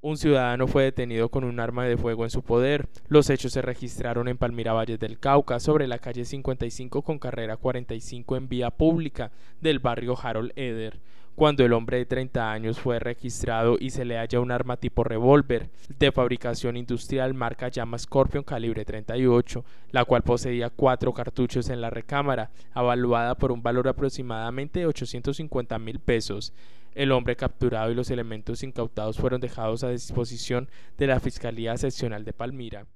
Un ciudadano fue detenido con un arma de fuego en su poder. Los hechos se registraron en Palmira Valles del Cauca, sobre la calle 55 con carrera 45 en vía pública del barrio Harold Eder, cuando el hombre de 30 años fue registrado y se le halla un arma tipo revólver de fabricación industrial marca llama Scorpion calibre 38, la cual poseía cuatro cartuchos en la recámara, evaluada por un valor aproximadamente de 850 mil pesos. El hombre capturado y los elementos incautados fueron dejados a disposición de la Fiscalía Seccional de Palmira.